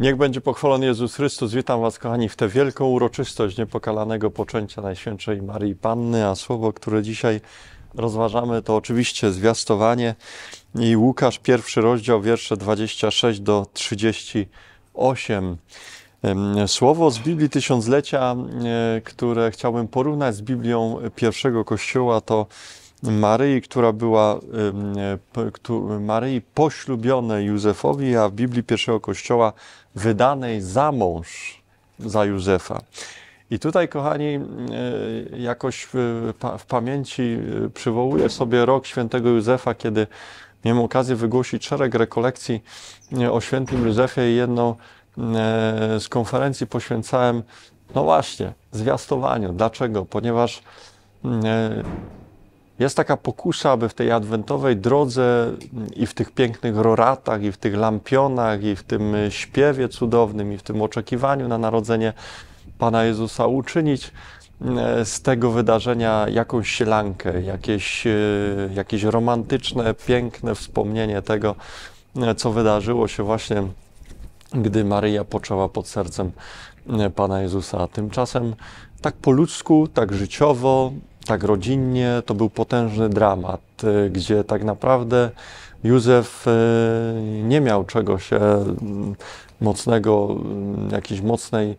Niech będzie pochwalony Jezus Chrystus. Witam Was, kochani, w tę wielką uroczystość niepokalanego poczęcia Najświętszej Marii Panny, a słowo, które dzisiaj rozważamy, to oczywiście zwiastowanie i Łukasz, pierwszy rozdział, wiersze 26 do 38. Słowo z Biblii Tysiąclecia, e, które chciałbym porównać z Biblią pierwszego Kościoła, to Maryi, która była Maryi poślubionej Józefowi, a w Biblii pierwszego Kościoła wydanej za mąż za Józefa. I tutaj, kochani, jakoś w, w pamięci e, przywołuję sobie rok świętego Józefa, kiedy miałem okazję wygłosić szereg rekolekcji e, o świętym Józefie i jedną e, z konferencji poświęcałem, no właśnie, zwiastowaniu. Dlaczego? Ponieważ jest taka pokusa, aby w tej adwentowej drodze mm, i w tych pięknych roratach, i w tych lampionach, i w tym y, śpiewie cudownym, i w tym oczekiwaniu na narodzenie Pana Jezusa uczynić mm, e, z tego wydarzenia jakąś sielankę, jakieś, y, jakieś romantyczne, piękne wspomnienie tego, mm, e, co wydarzyło się właśnie, gdy Maryja poczęła pod sercem Pana Jezusa. Tymczasem tak po ludzku, tak życiowo, tak rodzinnie, to był potężny dramat, y, gdzie tak naprawdę Józef y, nie miał czegoś mm, mocnego, mm, jakiejś mocnej,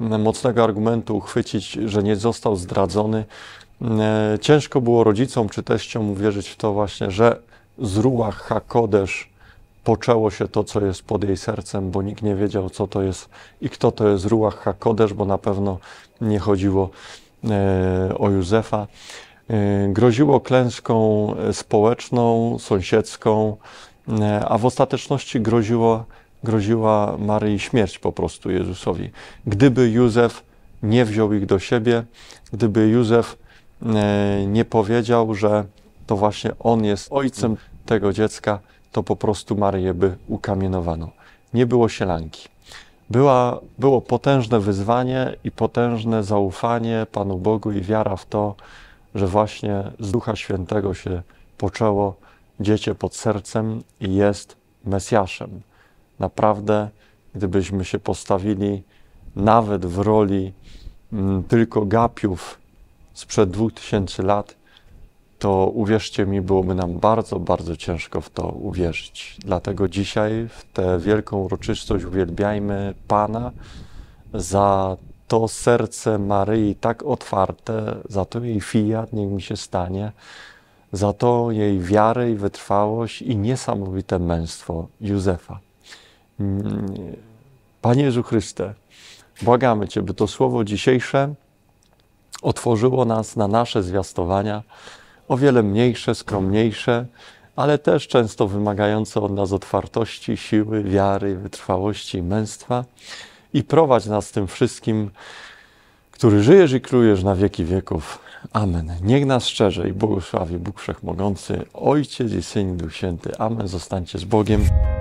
mm, mocnego argumentu uchwycić, że nie został zdradzony. Y, ciężko było rodzicom czy teściom uwierzyć w to właśnie, że z Ruach Hakodesz poczęło się to, co jest pod jej sercem, bo nikt nie wiedział, co to jest i kto to jest Ruach Hakodesz, bo na pewno nie chodziło E, o Józefa, e, groziło klęską społeczną, sąsiedzką, e, a w ostateczności groziło, groziła Maryi śmierć po prostu Jezusowi. Gdyby Józef nie wziął ich do siebie, gdyby Józef nie powiedział, że to właśnie on jest ojcem tego dziecka, to po prostu Marię by ukamienowano. Nie było sielanki była, było potężne wyzwanie i potężne zaufanie Panu Bogu i wiara w to, że właśnie z Ducha Świętego się poczęło dziecię pod sercem i jest Mesjaszem. Naprawdę, gdybyśmy się postawili nawet w roli mm, tylko gapiów sprzed 2000 lat, to uwierzcie mi, byłoby nam bardzo, bardzo ciężko w to uwierzyć. Dlatego dzisiaj w tę wielką uroczystość uwielbiajmy Pana za to serce Maryi tak otwarte, za to jej fiat, niech mi się stanie, za to jej wiarę i wytrwałość i niesamowite męstwo Józefa. Panie Jezu Chryste, błagamy Cię, by to słowo dzisiejsze otworzyło nas na nasze zwiastowania, o wiele mniejsze, skromniejsze, ale też często wymagające od nas otwartości, siły, wiary, wytrwałości i męstwa. I prowadź nas tym wszystkim, który żyjesz i królujesz na wieki wieków. Amen. Niech nas szczerze i błogosławi Bóg Wszechmogący, Ojciec i Syn i Duch Święty. Amen. Zostańcie z Bogiem.